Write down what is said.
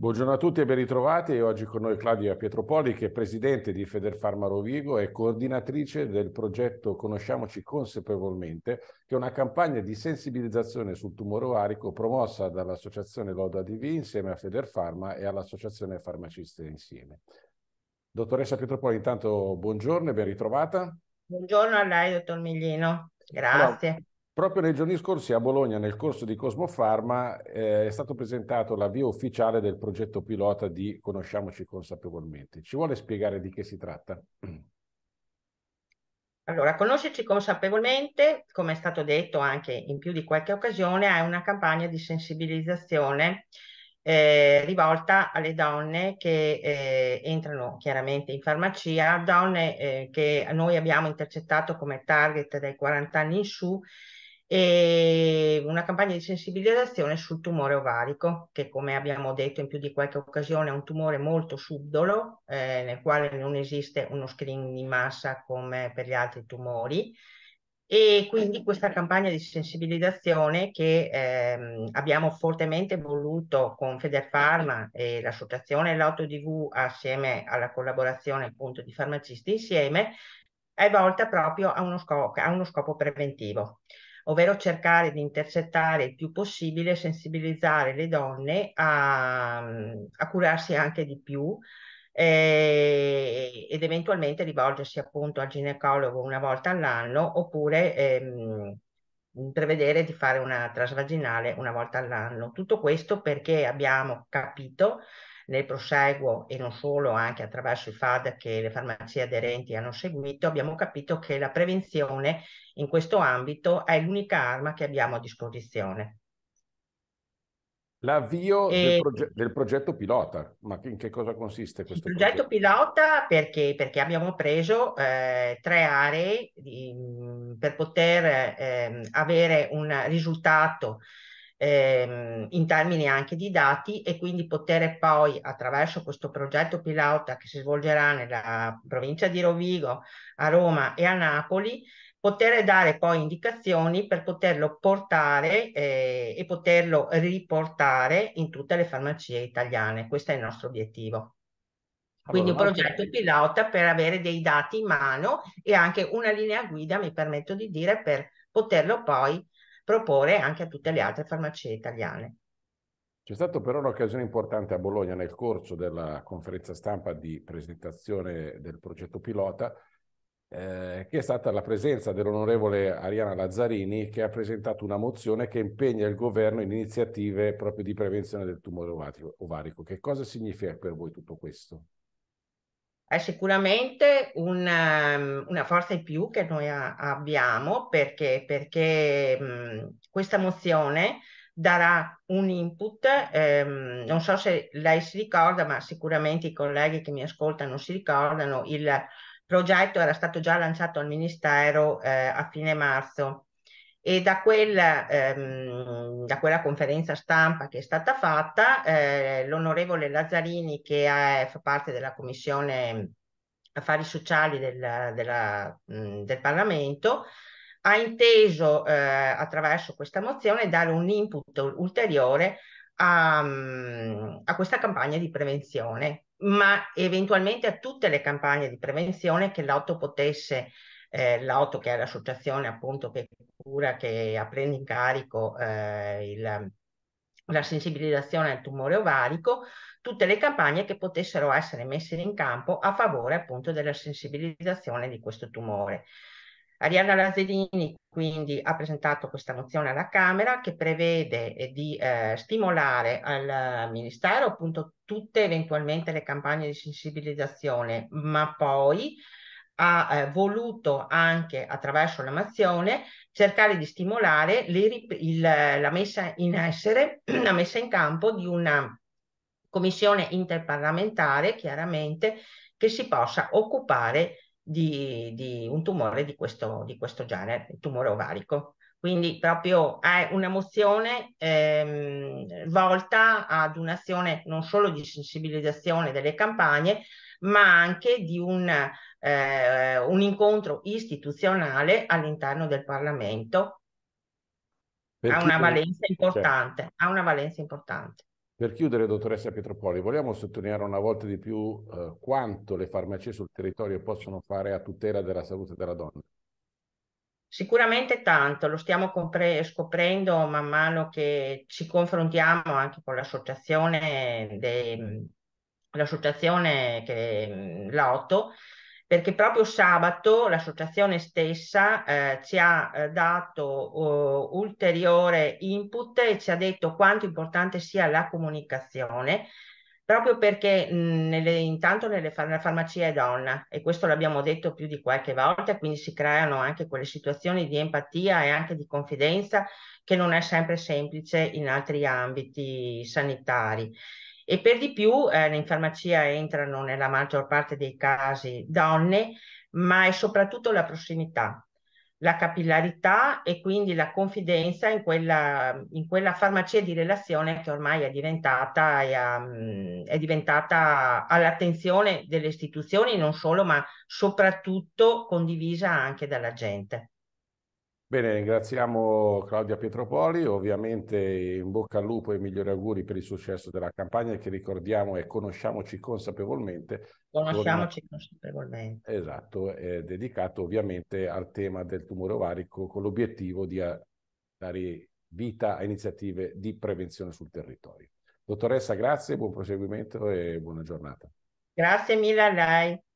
Buongiorno a tutti e ben ritrovati. Oggi con noi Claudia Pietropoli, che è presidente di Federfarma Rovigo e coordinatrice del progetto Conosciamoci consapevolmente, che è una campagna di sensibilizzazione sul tumore ovarico promossa dall'associazione Loda DV insieme a Federfarma e all'associazione Farmaciste Insieme. Dottoressa Pietropoli, intanto buongiorno e ben ritrovata. Buongiorno a lei, dottor Miglino. Grazie. Allora, Proprio nei giorni scorsi a Bologna, nel corso di Cosmofarma, eh, è stato presentato l'avvio ufficiale del progetto pilota di Conosciamoci consapevolmente. Ci vuole spiegare di che si tratta? Allora, conoscerci consapevolmente, come è stato detto anche in più di qualche occasione, è una campagna di sensibilizzazione eh, rivolta alle donne che eh, entrano chiaramente in farmacia, donne eh, che noi abbiamo intercettato come target dai 40 anni in su e una campagna di sensibilizzazione sul tumore ovarico, che come abbiamo detto in più di qualche occasione è un tumore molto subdolo, eh, nel quale non esiste uno screening di massa come per gli altri tumori. E quindi questa campagna di sensibilizzazione che ehm, abbiamo fortemente voluto con Federfarma e l'associazione LautoDV assieme alla collaborazione appunto di farmacisti insieme è volta proprio a uno scopo, a uno scopo preventivo ovvero cercare di intercettare il più possibile sensibilizzare le donne a, a curarsi anche di più eh, ed eventualmente rivolgersi appunto al ginecologo una volta all'anno oppure ehm, prevedere di fare una trasvaginale una volta all'anno. Tutto questo perché abbiamo capito nel proseguo e non solo, anche attraverso i FAD che le farmacie aderenti hanno seguito, abbiamo capito che la prevenzione in questo ambito è l'unica arma che abbiamo a disposizione. L'avvio e... del, proge- del, progetto pilota, ma in che cosa consiste questo progetto? Il progetto pilota perché, perché abbiamo preso eh, tre aree di, per poter eh, avere un risultato ehm, in termini anche di dati e quindi poter poi attraverso questo progetto pilota che si svolgerà nella provincia di Rovigo, a Roma e a Napoli, poter dare poi indicazioni per poterlo portare eh, e poterlo riportare in tutte le farmacie italiane. Questo è il nostro obiettivo. Quindi un progetto pilota per avere dei dati in mano e anche una linea guida, mi permetto di dire, per poterlo poi proporre anche a tutte le altre farmacie italiane. C'è stata però un'occasione importante a Bologna nel corso della conferenza stampa di presentazione del progetto pilota, eh, che è stata la presenza dell'onorevole Ariana Lazzarini che ha presentato una mozione che impegna il governo in iniziative proprio di prevenzione del tumore ovarico. Che cosa significa per voi tutto questo? È sicuramente una, ehm, una forza in più che noi a, abbiamo perché, perché mh, mhmm, questa mozione darà un input, ehm, non so se lei si ricorda, ma sicuramente i colleghi che mi ascoltano si ricordano, il progetto era stato già lanciato al Ministero eh, a fine marzo e da quella, ehm, da quella, conferenza stampa che è stata fatta, eh, l'onorevole Lazzarini, che è, fa parte della Commissione Affari Sociali del, della, mh, mm, del Parlamento, ha inteso eh, attraverso questa mozione dare un input ulteriore a, mm, a questa campagna di prevenzione, ma eventualmente a tutte le campagne di prevenzione che l'auto potesse eh, l'AOTO che è l'associazione appunto che cura, che prende in carico eh, il, la sensibilizzazione al tumore ovarico, tutte le campagne che potessero essere messe in campo a favore appunto della sensibilizzazione di questo tumore. Arianna Lazzerini quindi ha presentato questa mozione alla Camera che prevede eh, di eh, stimolare al Ministero appunto tutte eventualmente le campagne di sensibilizzazione, ma poi ha eh, voluto anche attraverso l'amazione cercare di stimolare le, il, la messa in essere, la messa in campo di una commissione interparlamentare, chiaramente, che si possa occupare di, di un tumore di questo, di questo genere, il tumore ovarico. Quindi proprio è una mozione ehm, volta ad un'azione non solo di sensibilizzazione delle campagne, ma anche di un, eh, un incontro istituzionale all'interno del Parlamento. Per ha una valenza importante, certo. ha una valenza importante. Per chiudere, dottoressa Pietropoli, vogliamo sottolineare una volta di più eh, quanto le farmacie sul territorio possono fare a tutela della salute della donna? Sicuramente tanto, lo stiamo compre- scoprendo man mano che ci confrontiamo anche con l'associazione, de- l'associazione che, Lotto, perché proprio sabato l'associazione stessa eh, ci ha eh, dato uh, ulteriore input e ci ha detto quanto importante sia la comunicazione proprio perché mhmm, nelle, intanto nelle, la farmacia è donna e questo l'abbiamo detto più di qualche volta, quindi si creano anche quelle situazioni di empatia e anche di confidenza che non è sempre semplice in altri ambiti sanitari. E per di più eh, in farmacia entrano nella maggior parte dei casi donne, ma è soprattutto la prossimità, la capillarità e quindi la confidenza in quella, in quella farmacia di relazione che ormai è diventata, è, è diventata all'attenzione delle istituzioni non solo ma soprattutto condivisa anche dalla gente. Bene, ringraziamo Claudia Pietropoli, ovviamente in bocca al lupo e migliori auguri per il successo della campagna che ricordiamo e Conosciamoci consapevolmente. Conosciamoci con... consapevolmente. Esatto, è dedicato ovviamente al tema del tumore ovarico con l'obiettivo di eh, dare vita a iniziative di prevenzione sul territorio. Dottoressa, grazie, buon proseguimento e buona giornata. Grazie mille a lei.